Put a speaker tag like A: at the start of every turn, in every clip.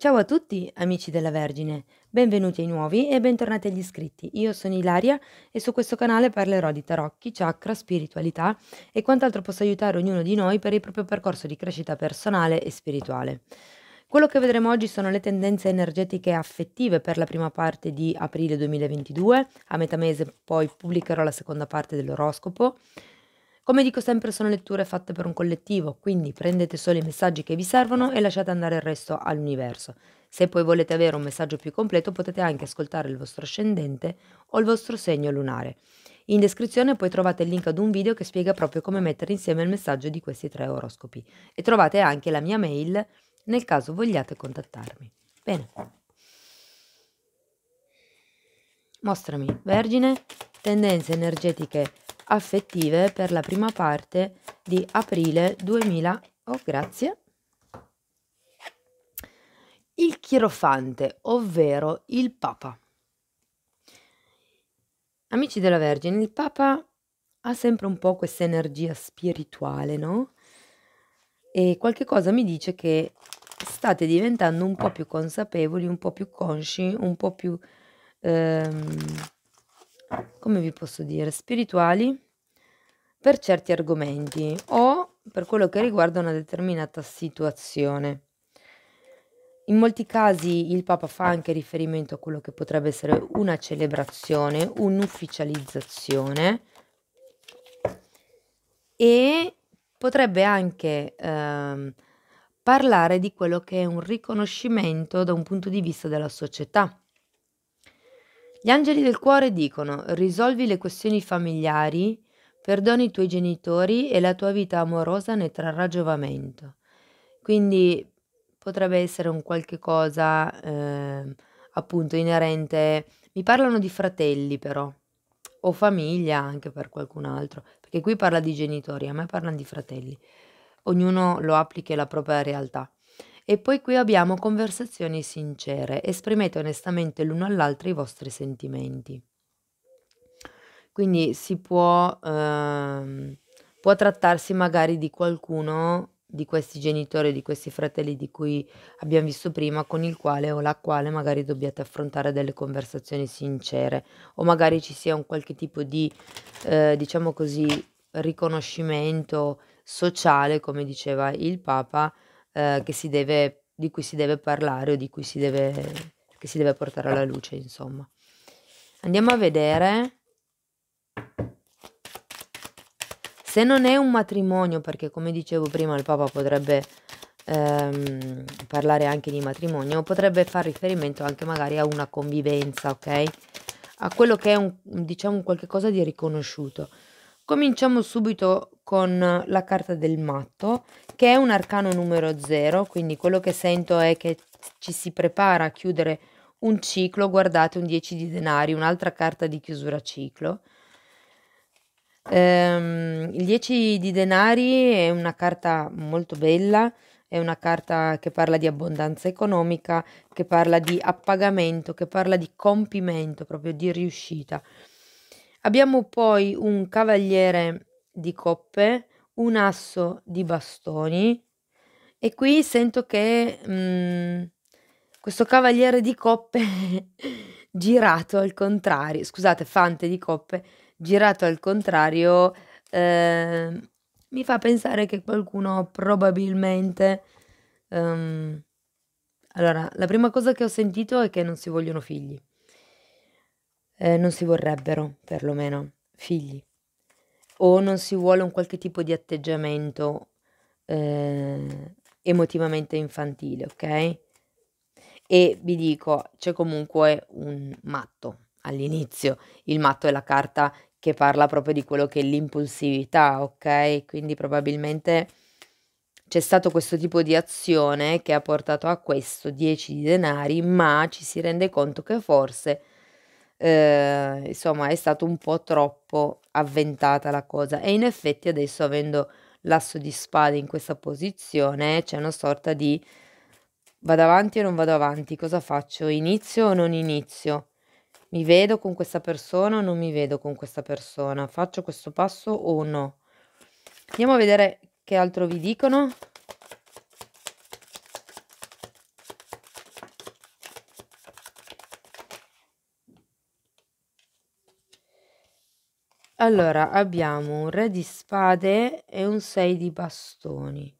A: Ciao a tutti amici della Vergine, benvenuti ai nuovi e bentornati agli iscritti. Io sono Ilaria e su questo canale parlerò di tarocchi, chakra, spiritualità e quant'altro possa aiutare ognuno di noi per il proprio percorso di crescita personale e spirituale. Quello che vedremo oggi sono le tendenze energetiche affettive per la prima parte di aprile 2022, a metà mese poi pubblicherò la seconda parte dell'oroscopo. Come dico sempre sono letture fatte per un collettivo, quindi prendete solo i messaggi che vi servono e lasciate andare il resto all'universo. Se poi volete avere un messaggio più completo potete anche ascoltare il vostro ascendente o il vostro segno lunare. In descrizione poi trovate il link ad un video che spiega proprio come mettere insieme il messaggio di questi tre oroscopi e trovate anche la mia mail nel caso vogliate contattarmi. Bene. Mostrami, Vergine, tendenze energetiche affettive per la prima parte di aprile 2000. Oh, grazie. Il chirofante, ovvero il Papa. Amici della Vergine, il Papa ha sempre un po' questa energia spirituale, no? E qualche cosa mi dice che state diventando un po' più consapevoli, un po' più consci, un po' più... Ehm, come vi posso dire, spirituali per certi argomenti o per quello che riguarda una determinata situazione. In molti casi il Papa fa anche riferimento a quello che potrebbe essere una celebrazione, un'ufficializzazione e potrebbe anche eh, parlare di quello che è un riconoscimento da un punto di vista della società gli angeli del cuore dicono risolvi le questioni familiari, perdoni i tuoi genitori e la tua vita amorosa ne trarrà giovamento. Quindi potrebbe essere un qualche cosa eh, appunto inerente, mi parlano di fratelli però, o famiglia anche per qualcun altro, perché qui parla di genitori, a me parlano di fratelli. Ognuno lo applica alla propria realtà. E poi qui abbiamo conversazioni sincere, esprimete onestamente l'uno all'altro i vostri sentimenti. Quindi si può, ehm, può trattarsi magari di qualcuno di questi genitori, di questi fratelli di cui abbiamo visto prima, con il quale o la quale magari dobbiate affrontare delle conversazioni sincere o magari ci sia un qualche tipo di, eh, diciamo così, riconoscimento sociale, come diceva il Papa, eh, deve, di cui si deve parlare o di cui si deve, che si deve portare alla luce, insomma. Andiamo a vedere se non è un matrimonio, perché come dicevo prima il Papa potrebbe ehm, parlare anche di matrimonio, potrebbe far riferimento anche magari a una convivenza, ok? A quello che è un, diciamo, qualcosa di riconosciuto. Cominciamo subito con la carta del matto, che è un arcano numero 0, quindi quello che sento è che ci si prepara a chiudere un ciclo, guardate un 10 di denari, un'altra carta di chiusura ciclo. Ehm, il 10 di denari è una carta molto bella, è una carta che parla di abbondanza economica, che parla di appagamento, che parla di compimento, proprio di riuscita. Abbiamo poi un cavaliere di coppe, un asso di bastoni e qui sento che mh, mm, questo cavaliere di coppe girato al contrario, scusate, fante di coppe girato al contrario eh, mi fa pensare che qualcuno probabilmente... Um, allora, la prima cosa che ho sentito è che non si vogliono figli eh, non si vorrebbero, perlomeno, figli. O non si vuole un qualche tipo di atteggiamento eh, emotivamente infantile, ok? E vi dico, c'è comunque un matto all'inizio. Il matto è la carta che parla proprio di quello che è l'impulsività, ok? Quindi probabilmente c'è stato questo tipo di azione che ha portato a questo 10 di denari, ma ci si rende conto che forse eh, insomma è stato un po' troppo avventata la cosa e in effetti adesso avendo l'asso di spade in questa posizione c'è una sorta di vado avanti o non vado avanti, cosa faccio, inizio o non inizio, mi vedo con questa persona o non mi vedo con questa persona, faccio questo passo o no. Andiamo a vedere che altro vi dicono. Allora, abbiamo un re di spade e un 6 di bastoni.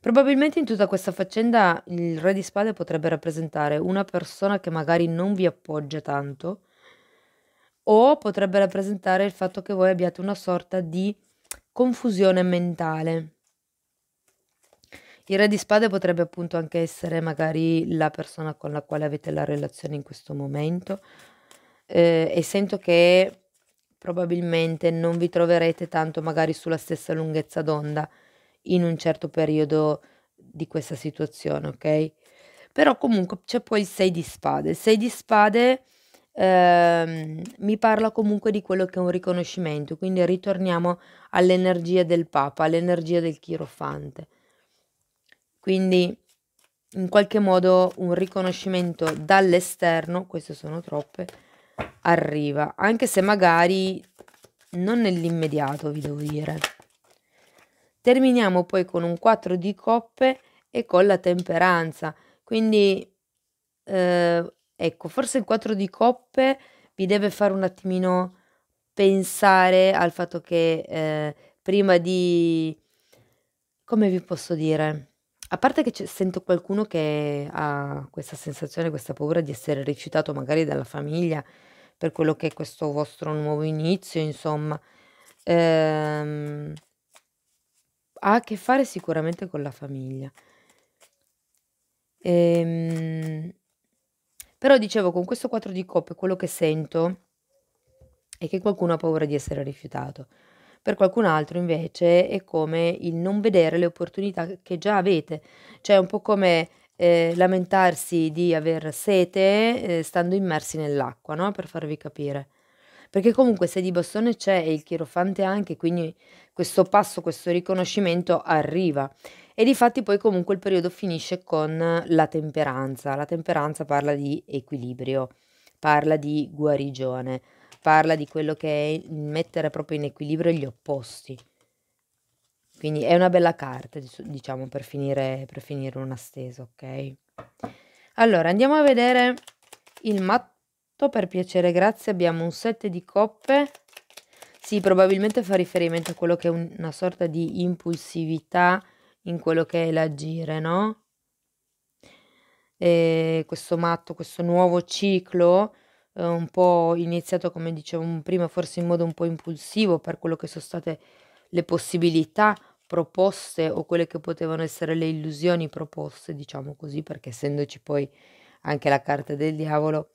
A: Probabilmente in tutta questa faccenda il re di spade potrebbe rappresentare una persona che magari non vi appoggia tanto o potrebbe rappresentare il fatto che voi abbiate una sorta di confusione mentale. Il re di spade potrebbe appunto anche essere magari la persona con la quale avete la relazione in questo momento eh, e sento che probabilmente non vi troverete tanto magari sulla stessa lunghezza d'onda in un certo periodo di questa situazione, ok? Però comunque c'è poi il 6 di spade. Il 6 di spade ehm, mi parla comunque di quello che è un riconoscimento, quindi ritorniamo all'energia del Papa, all'energia del chirofante. Quindi in qualche modo un riconoscimento dall'esterno, queste sono troppe, arriva, anche se magari non nell'immediato, vi devo dire. Terminiamo poi con un 4 di coppe e con la temperanza, quindi eh, ecco, forse il 4 di coppe vi deve fare un attimino pensare al fatto che eh, prima di... come vi posso dire? A parte che sento qualcuno che ha questa sensazione, questa paura di essere rifiutato magari dalla famiglia, per quello che è questo vostro nuovo inizio, insomma, ehm, ha a che fare sicuramente con la famiglia. Ehm, però dicevo, con questo 4 di coppe quello che sento è che qualcuno ha paura di essere rifiutato. Per qualcun altro invece è come il non vedere le opportunità che già avete, cioè è un po' come eh, lamentarsi di aver sete eh, stando immersi nell'acqua, no? per farvi capire. Perché comunque se di bastone c'è e il chirofante anche, quindi questo passo, questo riconoscimento arriva. E di fatti poi comunque il periodo finisce con la temperanza. La temperanza parla di equilibrio, parla di guarigione, parla di quello che è mettere proprio in equilibrio gli opposti. Quindi è una bella carta, diciamo, per finire, per finire una stesa, ok? Allora, andiamo a vedere il matto, per piacere, grazie. Abbiamo un 7 di coppe. Sì, probabilmente fa riferimento a quello che è un, una sorta di impulsività in quello che è l'agire, no? E questo matto, questo nuovo ciclo, eh, un po' iniziato, come dicevo prima, forse in modo un po' impulsivo per quello che sono state le possibilità proposte o quelle che potevano essere le illusioni proposte, diciamo così, perché essendoci poi anche la carta del diavolo,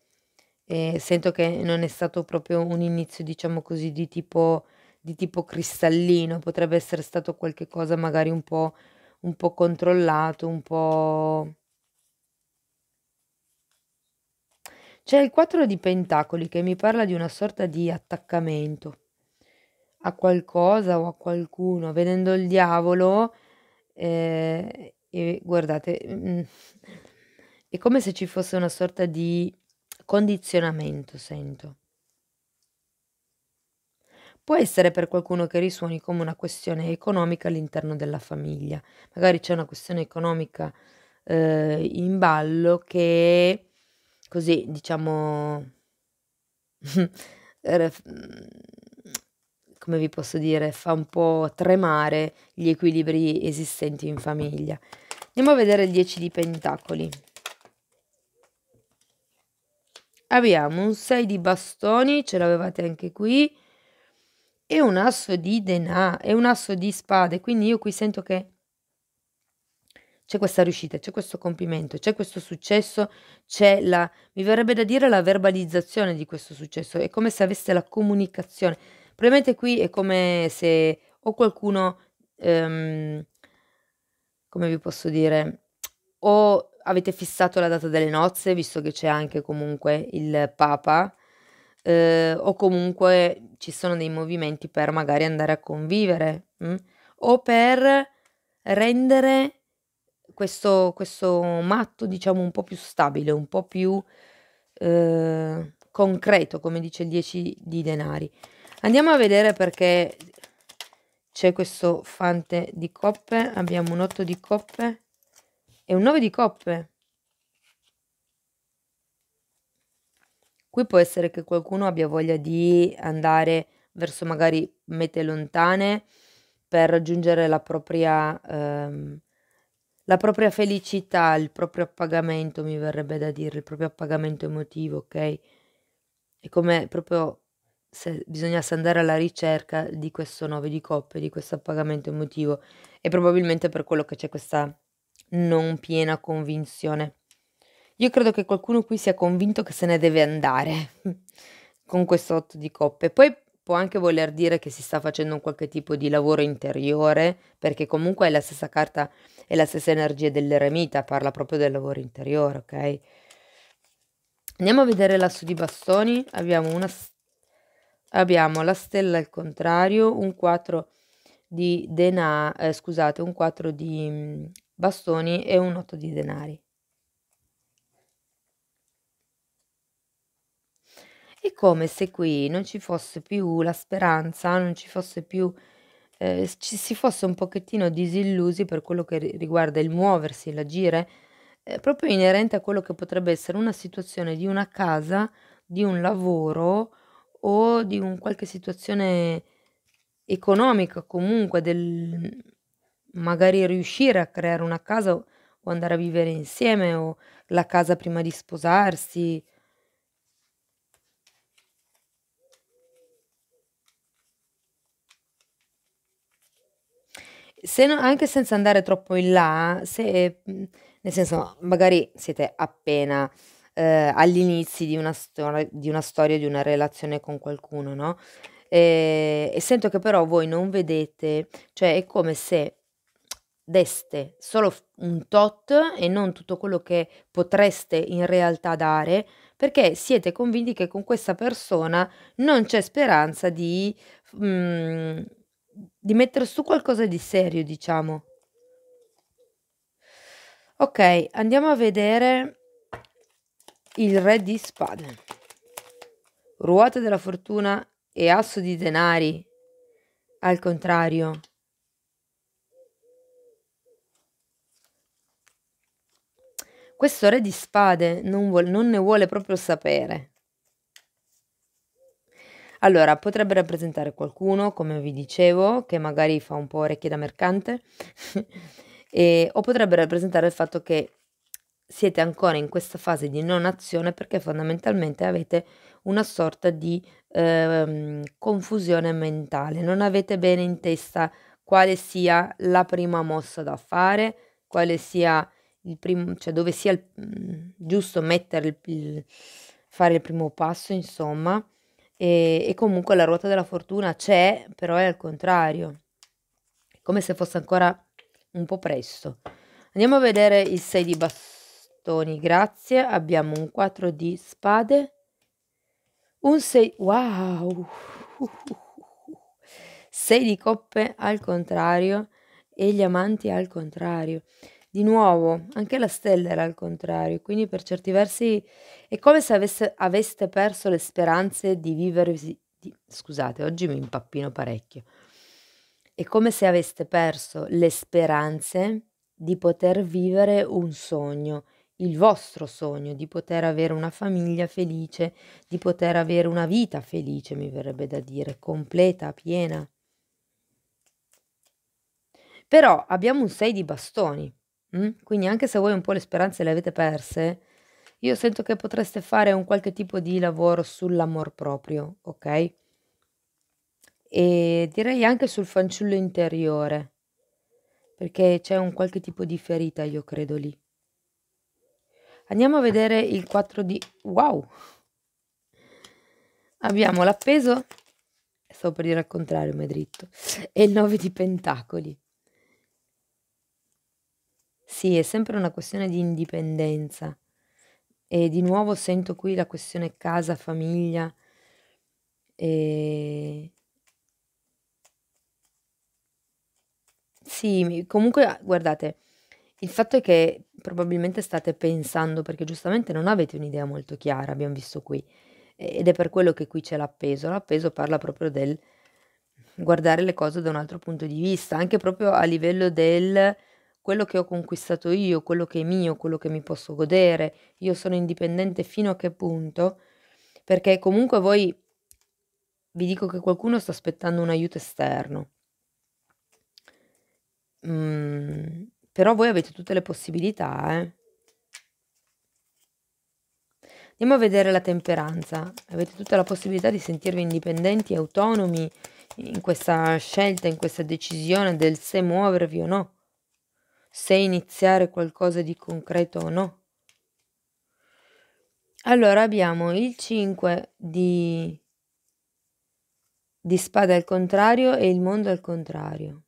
A: eh, sento che non è stato proprio un inizio, diciamo così, di tipo, di tipo cristallino, potrebbe essere stato qualcosa magari un po', un po' controllato, un po'... C'è il 4 di Pentacoli che mi parla di una sorta di attaccamento a qualcosa o a qualcuno, vedendo il diavolo, eh, e guardate, mm, è come se ci fosse una sorta di condizionamento, sento. Può essere per qualcuno che risuoni come una questione economica all'interno della famiglia, magari c'è una questione economica eh, in ballo che così diciamo eh, come vi posso dire, fa un po' tremare gli equilibri esistenti in famiglia. Andiamo a vedere il 10 di pentacoli. Abbiamo un 6 di bastoni, ce l'avevate anche qui, e un asso di denaro, e un asso di spade, quindi io qui sento che c'è questa riuscita, c'è questo compimento, c'è questo successo, c'è la, mi verrebbe da dire la verbalizzazione di questo successo, è come se avesse la comunicazione, Probabilmente qui è come se o qualcuno, ehm, come vi posso dire, o avete fissato la data delle nozze, visto che c'è anche comunque il Papa, eh, o comunque ci sono dei movimenti per magari andare a convivere, mh? Mm, o per rendere questo, questo, matto, diciamo, un po' più stabile, un po' più eh, concreto, come dice il 10 di denari. Andiamo a vedere perché c'è questo fante di coppe. Abbiamo un 8 di coppe e un 9 di coppe. Qui può essere che qualcuno abbia voglia di andare verso magari mete lontane per raggiungere la propria, ehm, la propria felicità, il proprio appagamento, mi verrebbe da dire, il proprio appagamento emotivo, ok? È come proprio se bisognasse andare alla ricerca di questo 9 di coppe, di questo appagamento emotivo, e probabilmente per quello che c'è questa non piena convinzione. Io credo che qualcuno qui sia convinto che se ne deve andare con questo 8 di coppe. Poi può anche voler dire che si sta facendo un qualche tipo di lavoro interiore, perché comunque è la stessa carta e la stessa energia dell'eremita, parla proprio del lavoro interiore, ok? Andiamo a vedere l'asso di bastoni, abbiamo una abbiamo la stella al contrario, un 4 di denari, eh, scusate, un 4 di mm, bastoni e un 8 di denari. È come se qui non ci fosse più la speranza, non ci fosse più eh, ci si fosse un pochettino disillusi per quello che riguarda il muoversi, l'agire, eh, proprio inerente a quello che potrebbe essere una situazione di una casa, di un lavoro, o di un qualche situazione economica comunque del magari riuscire a creare una casa o andare a vivere insieme o la casa prima di sposarsi. Se no, anche senza andare troppo in là, se, mhmm, nel senso, magari siete appena eh, agli inizi di una, stor- di una storia, di una relazione con qualcuno, no? E, e sento che però voi non vedete, cioè è come se deste solo un tot e non tutto quello che potreste in realtà dare, perché siete convinti che con questa persona non c'è speranza di, mm, di mettere su qualcosa di serio, diciamo. Ok, andiamo a vedere il re di spade. Ruota della fortuna e asso di denari. Al contrario. Questo re di spade non, vuol, non ne vuole proprio sapere. Allora, potrebbe rappresentare qualcuno, come vi dicevo, che magari fa un po' orecchie da mercante, e, o potrebbe rappresentare il fatto che siete ancora in questa fase di non azione perché fondamentalmente avete una sorta di ehm, confusione mentale, non avete bene in testa quale sia la prima mossa da fare, quale sia il primo, cioè dove sia il, mm, giusto mettere il, il, fare il primo passo, insomma. E, e comunque la ruota della fortuna c'è, però è al contrario, come se fosse ancora un po' presto. Andiamo a vedere il 6 di bastone bottoni, grazie. Abbiamo un 4 di spade. Un 6... Wow! 6 di coppe al contrario e gli amanti al contrario. Di nuovo, anche la stella era al contrario, quindi per certi versi è come se avesse, aveste perso le speranze di vivervi... Di, scusate, oggi mi impappino parecchio. È come se aveste perso le speranze di poter vivere un sogno, il vostro sogno di poter avere una famiglia felice, di poter avere una vita felice, mi verrebbe da dire, completa, piena. Però abbiamo un 6 di bastoni, mh? Mm? quindi anche se voi un po' le speranze le avete perse, io sento che potreste fare un qualche tipo di lavoro sull'amor proprio, ok? E direi anche sul fanciullo interiore, perché c'è un qualche tipo di ferita, io credo lì. Andiamo a vedere il 4 di... Wow! Abbiamo l'appeso, sto per dire al contrario, ma è dritto, e il 9 di pentacoli. Sì, è sempre una questione di indipendenza. E di nuovo sento qui la questione casa, famiglia. E... Sì, comunque, guardate, il fatto è che probabilmente state pensando perché giustamente non avete un'idea molto chiara, abbiamo visto qui, ed è per quello che qui c'è l'appeso. L'appeso parla proprio del guardare le cose da un altro punto di vista, anche proprio a livello del quello che ho conquistato io, quello che è mio, quello che mi posso godere, io sono indipendente fino a che punto, perché comunque voi vi dico che qualcuno sta aspettando un aiuto esterno. Mm, però voi avete tutte le possibilità, eh. Andiamo a vedere la temperanza. Avete tutta la possibilità di sentirvi indipendenti, autonomi in questa scelta, in questa decisione del se muovervi o no, se iniziare qualcosa di concreto o no. Allora abbiamo il 5 di, di spada al contrario e il mondo al contrario.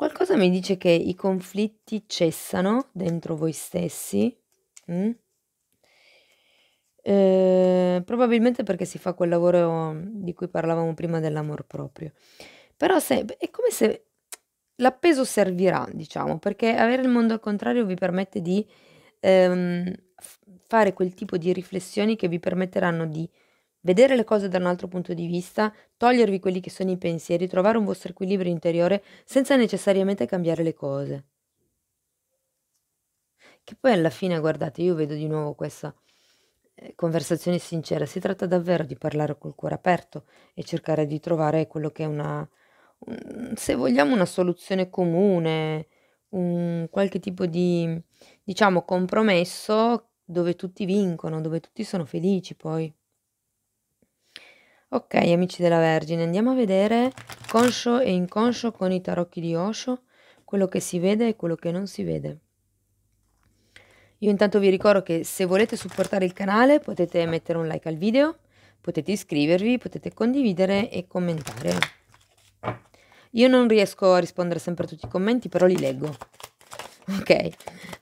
A: Qualcosa mi dice che i conflitti cessano dentro voi stessi. Mm? Eh, probabilmente perché si fa quel lavoro di cui parlavamo prima dell'amor proprio. Però se, è come se l'appeso servirà, diciamo, perché avere il mondo al contrario vi permette di ehm, fare quel tipo di riflessioni che vi permetteranno di Vedere le cose da un altro punto di vista, togliervi quelli che sono i pensieri, trovare un vostro equilibrio interiore senza necessariamente cambiare le cose. Che poi alla fine, guardate, io vedo di nuovo questa eh, conversazione sincera, si tratta davvero di parlare col cuore aperto e cercare di trovare quello che è una, un, se vogliamo, una soluzione comune, un qualche tipo di, diciamo, compromesso dove tutti vincono, dove tutti sono felici poi. Ok, amici della Vergine, andiamo a vedere conscio e inconscio con i tarocchi di Osho, quello che si vede e quello che non si vede. Io intanto vi ricordo che se volete supportare il canale potete mettere un like al video, potete iscrivervi, potete condividere e commentare. Io non riesco a rispondere sempre a tutti i commenti, però li leggo. Ok,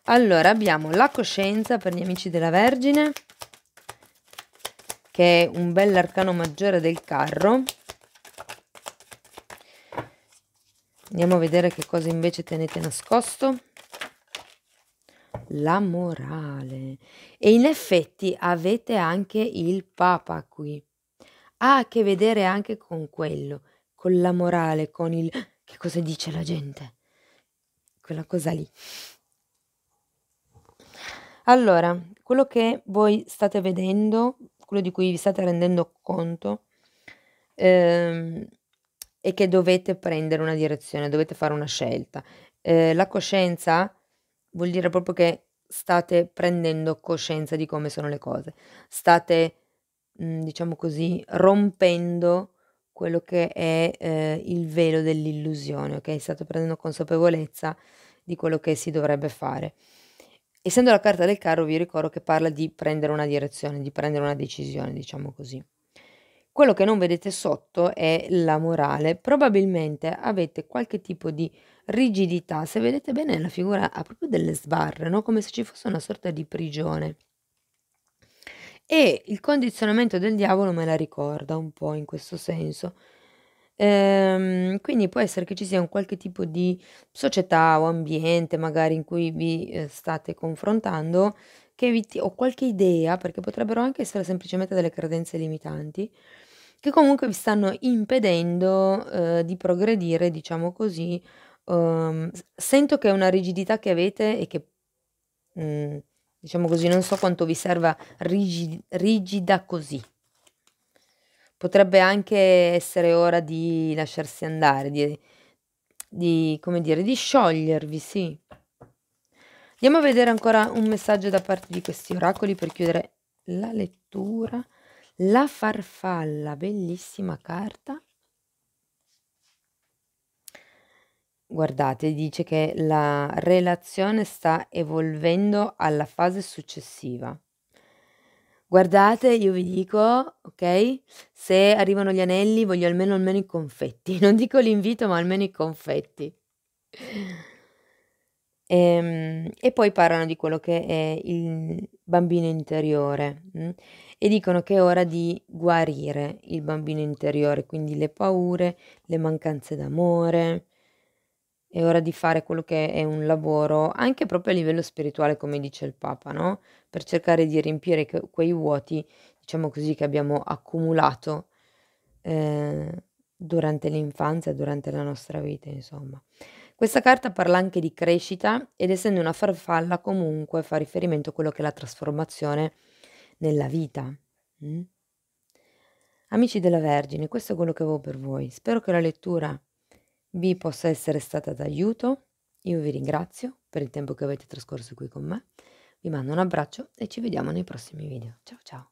A: allora abbiamo la coscienza per gli amici della Vergine che è un bell'arcano maggiore del carro andiamo a vedere che cosa invece tenete nascosto la morale e in effetti avete anche il papa qui ha a che vedere anche con quello con la morale con il che cosa dice la gente quella cosa lì allora quello che voi state vedendo quello di cui vi state rendendo conto ehm, e che dovete prendere una direzione, dovete fare una scelta. Eh, la coscienza vuol dire proprio che state prendendo coscienza di come sono le cose, state, mh, mm, diciamo così, rompendo quello che è eh, il velo dell'illusione, ok? State prendendo consapevolezza di quello che si dovrebbe fare. Essendo la carta del carro, vi ricordo che parla di prendere una direzione, di prendere una decisione, diciamo così. Quello che non vedete sotto è la morale. Probabilmente avete qualche tipo di rigidità. Se vedete bene, la figura ha proprio delle sbarre, no? come se ci fosse una sorta di prigione. E il condizionamento del diavolo me la ricorda un po' in questo senso. Ehm, quindi può essere che ci sia un qualche tipo di società o ambiente magari in cui vi eh, state confrontando che vi ti- o qualche idea, perché potrebbero anche essere semplicemente delle credenze limitanti, che comunque vi stanno impedendo eh, di progredire, diciamo così. Ehm, sento che è una rigidità che avete e che, mm, diciamo così, non so quanto vi serva rigid- rigida così potrebbe anche essere ora di lasciarsi andare, di, di, come dire, di sciogliervi, sì. Andiamo a vedere ancora un messaggio da parte di questi oracoli per chiudere la lettura. La farfalla, bellissima carta. Guardate, dice che la relazione sta evolvendo alla fase successiva. Guardate, io vi dico, ok? se arrivano gli anelli voglio almeno, almeno i confetti. Non dico l'invito, ma almeno i confetti. E, ehm, e, poi parlano di quello che è il bambino interiore mh? Mm, e dicono che è ora di guarire il bambino interiore, quindi le paure, le mancanze d'amore, è ora di fare quello che è un lavoro, anche proprio a livello spirituale, come dice il Papa, no? Per cercare di riempire que- quei vuoti, diciamo così, che abbiamo accumulato eh, durante l'infanzia, durante la nostra vita, insomma. Questa carta parla anche di crescita ed essendo una farfalla comunque fa riferimento a quello che è la trasformazione nella vita. Mm? Amici della Vergine, questo è quello che avevo per voi. Spero che la lettura vi possa essere stata d'aiuto. Io vi ringrazio per il tempo che avete trascorso qui con me, vi mando un abbraccio e ci vediamo nei prossimi video. Ciao ciao!